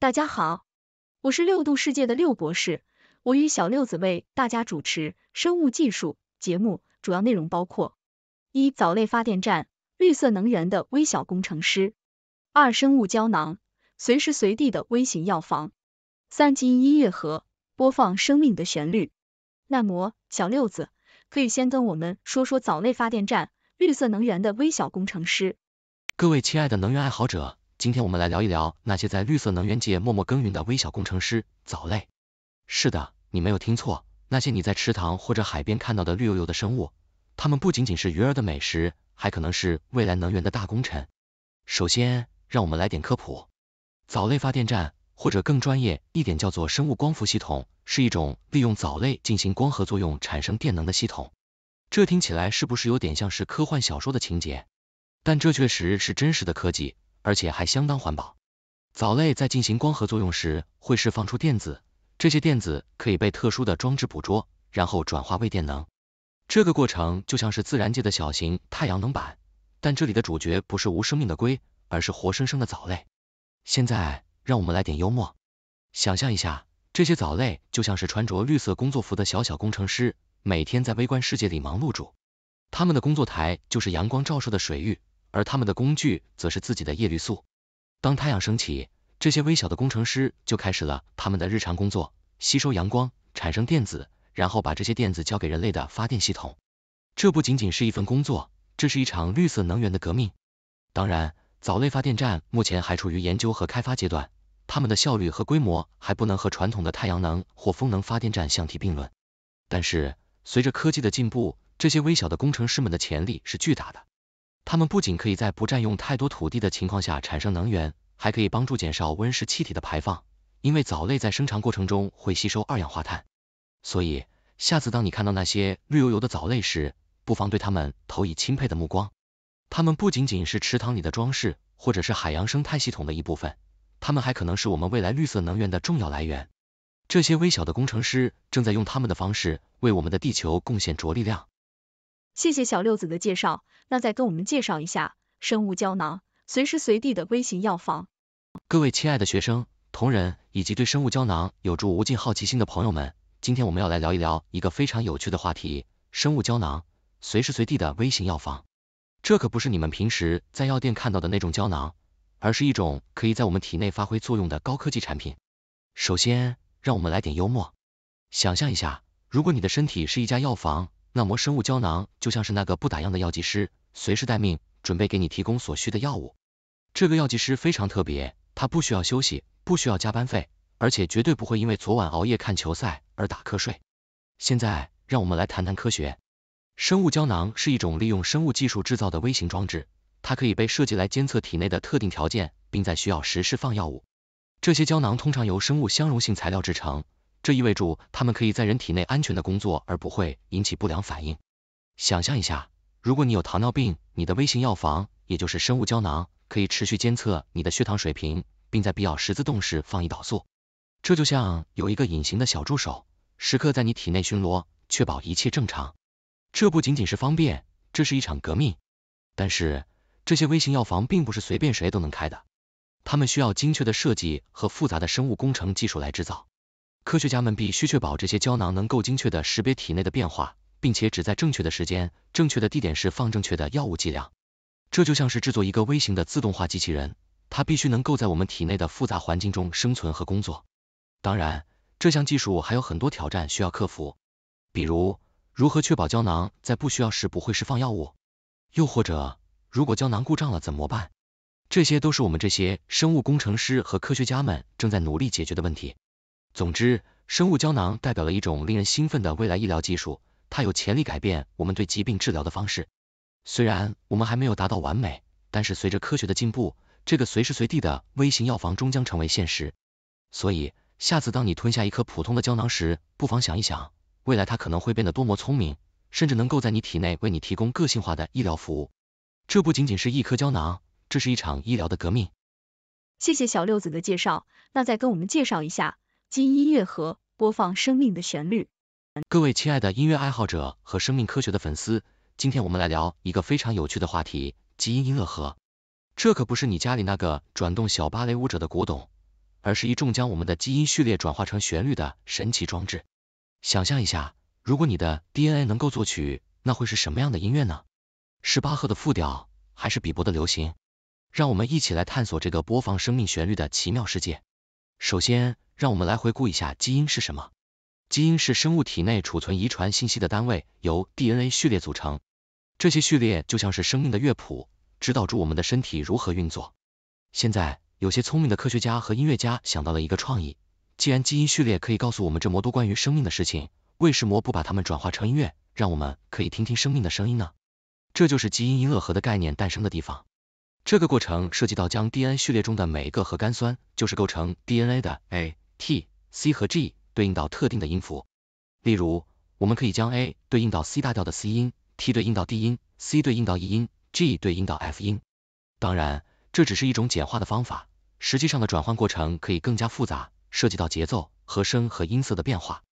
大家好，我是六度世界的六博士，我与小六子为大家主持生物技术节目，主要内容包括：一、藻类发电站，绿色能源的微小工程师；二、生物胶囊，随时随地的微型药房；三、基因音乐盒，播放生命的旋律。那么，小六子可以先跟我们说说藻类发电站，绿色能源的微小工程师。各位亲爱的能源爱好者。今天我们来聊一聊那些在绿色能源界默默耕耘的微小工程师——藻类。是的，你没有听错，那些你在池塘或者海边看到的绿油油的生物，它们不仅仅是鱼儿的美食，还可能是未来能源的大功臣。首先，让我们来点科普：藻类发电站，或者更专业一点，叫做生物光伏系统，是一种利用藻类进行光合作用产生电能的系统。这听起来是不是有点像是科幻小说的情节？但这确实是真实的科技。而且还相当环保。藻类在进行光合作用时，会释放出电子，这些电子可以被特殊的装置捕捉，然后转化为电能。这个过程就像是自然界的小型太阳能板，但这里的主角不是无生命的硅，而是活生生的藻类。现在让我们来点幽默，想象一下，这些藻类就像是穿着绿色工作服的小小工程师，每天在微观世界里忙碌着。他们的工作台就是阳光照射的水域。而他们的工具则是自己的叶绿素。当太阳升起，这些微小的工程师就开始了他们的日常工作，吸收阳光，产生电子，然后把这些电子交给人类的发电系统。这不仅仅是一份工作，这是一场绿色能源的革命。当然，藻类发电站目前还处于研究和开发阶段，它们的效率和规模还不能和传统的太阳能或风能发电站相提并论。但是，随着科技的进步，这些微小的工程师们的潜力是巨大的。它们不仅可以在不占用太多土地的情况下产生能源，还可以帮助减少温室气体的排放，因为藻类在生长过程中会吸收二氧化碳。所以，下次当你看到那些绿油油的藻类时，不妨对它们投以钦佩的目光。它们不仅仅是池塘里的装饰，或者是海洋生态系统的一部分，它们还可能是我们未来绿色能源的重要来源。这些微小的工程师正在用他们的方式为我们的地球贡献着力量。谢谢小六子的介绍，那再跟我们介绍一下生物胶囊，随时随地的微型药房。各位亲爱的学生、同仁以及对生物胶囊有着无尽好奇心的朋友们，今天我们要来聊一聊一个非常有趣的话题——生物胶囊，随时随地的微型药房。这可不是你们平时在药店看到的那种胶囊，而是一种可以在我们体内发挥作用的高科技产品。首先，让我们来点幽默，想象一下，如果你的身体是一家药房。那么生物胶囊就像是那个不打烊的药剂师，随时待命，准备给你提供所需的药物。这个药剂师非常特别，他不需要休息，不需要加班费，而且绝对不会因为昨晚熬夜看球赛而打瞌睡。现在让我们来谈谈科学。生物胶囊是一种利用生物技术制造的微型装置，它可以被设计来监测体内的特定条件，并在需要时释放药物。这些胶囊通常由生物相容性材料制成。这意味着它们可以在人体内安全的工作，而不会引起不良反应。想象一下，如果你有糖尿病，你的微型药房也就是生物胶囊，可以持续监测你的血糖水平，并在必要时自动释放胰岛素。这就像有一个隐形的小助手，时刻在你体内巡逻，确保一切正常。这不仅仅是方便，这是一场革命。但是这些微型药房并不是随便谁都能开的，它们需要精确的设计和复杂的生物工程技术来制造。科学家们必须确保这些胶囊能够精确地识别体内的变化，并且只在正确的时间、正确的地点释放正确的药物剂量。这就像是制作一个微型的自动化机器人，它必须能够在我们体内的复杂环境中生存和工作。当然，这项技术还有很多挑战需要克服，比如如何确保胶囊在不需要时不会释放药物，又或者如果胶囊故障了怎么办？这些都是我们这些生物工程师和科学家们正在努力解决的问题。总之，生物胶囊代表了一种令人兴奋的未来医疗技术，它有潜力改变我们对疾病治疗的方式。虽然我们还没有达到完美，但是随着科学的进步，这个随时随地的微型药房终将成为现实。所以，下次当你吞下一颗普通的胶囊时，不妨想一想，未来它可能会变得多么聪明，甚至能够在你体内为你提供个性化的医疗服务。这不仅仅是一颗胶囊，这是一场医疗的革命。谢谢小六子的介绍，那再跟我们介绍一下。金音乐盒播放生命的旋律。各位亲爱的音乐爱好者和生命科学的粉丝，今天我们来聊一个非常有趣的话题——基因音乐盒。这可不是你家里那个转动小芭蕾舞者的古董，而是一众将我们的基因序列转化成旋律的神奇装置。想象一下，如果你的 DNA 能够作曲，那会是什么样的音乐呢？是巴赫的复调，还是比伯的流行？让我们一起来探索这个播放生命旋律的奇妙世界。首先，让我们来回顾一下基因是什么。基因是生物体内储存遗传信息的单位，由 DNA 序列组成。这些序列就像是生命的乐谱，指导着我们的身体如何运作。现在，有些聪明的科学家和音乐家想到了一个创意：既然基因序列可以告诉我们这么多关于生命的事情，为什么不把它们转化成音乐，让我们可以听听生命的声音呢？这就是基因音乐盒的概念。诞生的地方，这个过程涉及到将 DNA 序列中的每一个核苷酸，就是构成 DNA 的 A。T、C 和 G 对应到特定的音符，例如我们可以将 A 对应到 C 大调的 C 音，T 对应到 D 音，C 对应到 E 音，G 对应到 F 音。当然，这只是一种简化的方法，实际上的转换过程可以更加复杂，涉及到节奏、和声和音色的变化。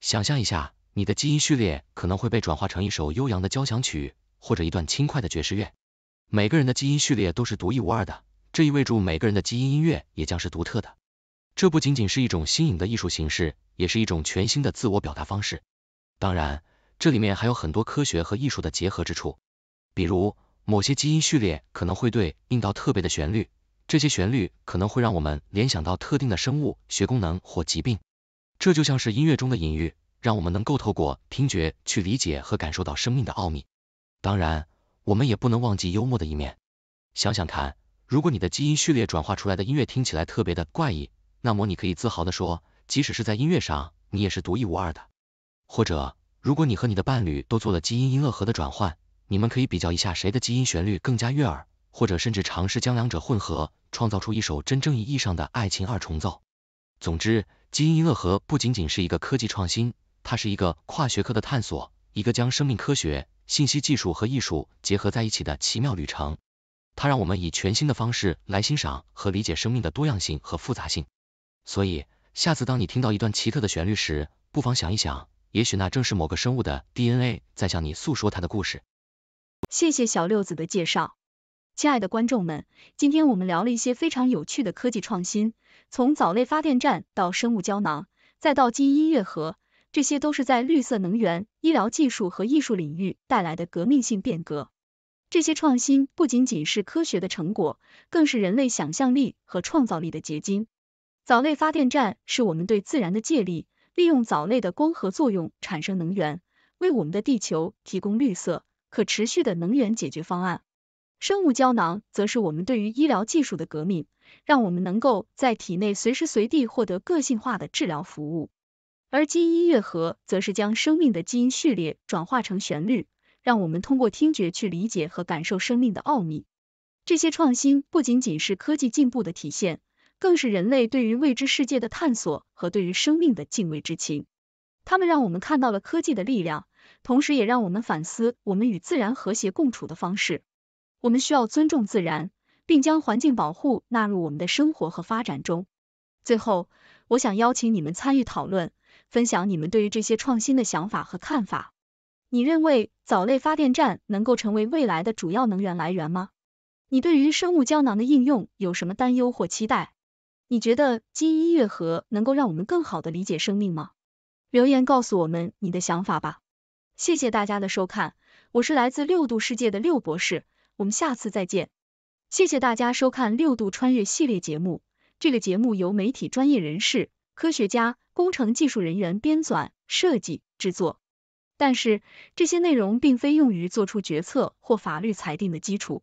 想象一下，你的基因序列可能会被转化成一首悠扬的交响曲，或者一段轻快的爵士乐。每个人的基因序列都是独一无二的，这意味着每个人的基因音乐也将是独特的。这不仅仅是一种新颖的艺术形式，也是一种全新的自我表达方式。当然，这里面还有很多科学和艺术的结合之处。比如，某些基因序列可能会对应到特别的旋律，这些旋律可能会让我们联想到特定的生物学功能或疾病。这就像是音乐中的隐喻，让我们能够透过听觉去理解和感受到生命的奥秘。当然，我们也不能忘记幽默的一面。想想看，如果你的基因序列转化出来的音乐听起来特别的怪异，那么你可以自豪地说，即使是在音乐上，你也是独一无二的。或者，如果你和你的伴侣都做了基因音乐盒的转换，你们可以比较一下谁的基因旋律更加悦耳，或者甚至尝试将两者混合，创造出一首真正意义上的爱情二重奏。总之，基因音乐盒不仅仅是一个科技创新，它是一个跨学科的探索，一个将生命科学、信息技术和艺术结合在一起的奇妙旅程。它让我们以全新的方式来欣赏和理解生命的多样性和复杂性。所以，下次当你听到一段奇特的旋律时，不妨想一想，也许那正是某个生物的 DNA 在向你诉说它的故事。谢谢小六子的介绍，亲爱的观众们，今天我们聊了一些非常有趣的科技创新，从藻类发电站到生物胶囊，再到基因音乐盒，这些都是在绿色能源、医疗技术和艺术领域带来的革命性变革。这些创新不仅仅是科学的成果，更是人类想象力和创造力的结晶。藻类发电站是我们对自然的借力，利用藻类的光合作用产生能源，为我们的地球提供绿色、可持续的能源解决方案。生物胶囊则是我们对于医疗技术的革命，让我们能够在体内随时随地获得个性化的治疗服务。而基因乐盒则是将生命的基因序列转化成旋律，让我们通过听觉去理解和感受生命的奥秘。这些创新不仅仅是科技进步的体现。更是人类对于未知世界的探索和对于生命的敬畏之情。它们让我们看到了科技的力量，同时也让我们反思我们与自然和谐共处的方式。我们需要尊重自然，并将环境保护纳入我们的生活和发展中。最后，我想邀请你们参与讨论，分享你们对于这些创新的想法和看法。你认为藻类发电站能够成为未来的主要能源来源吗？你对于生物胶囊的应用有什么担忧或期待？你觉得基因乐盒能够让我们更好的理解生命吗？留言告诉我们你的想法吧。谢谢大家的收看，我是来自六度世界的六博士，我们下次再见。谢谢大家收看六度穿越系列节目，这个节目由媒体专业人士、科学家、工程技术人员编纂、设计、制作，但是这些内容并非用于做出决策或法律裁定的基础。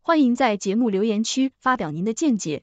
欢迎在节目留言区发表您的见解。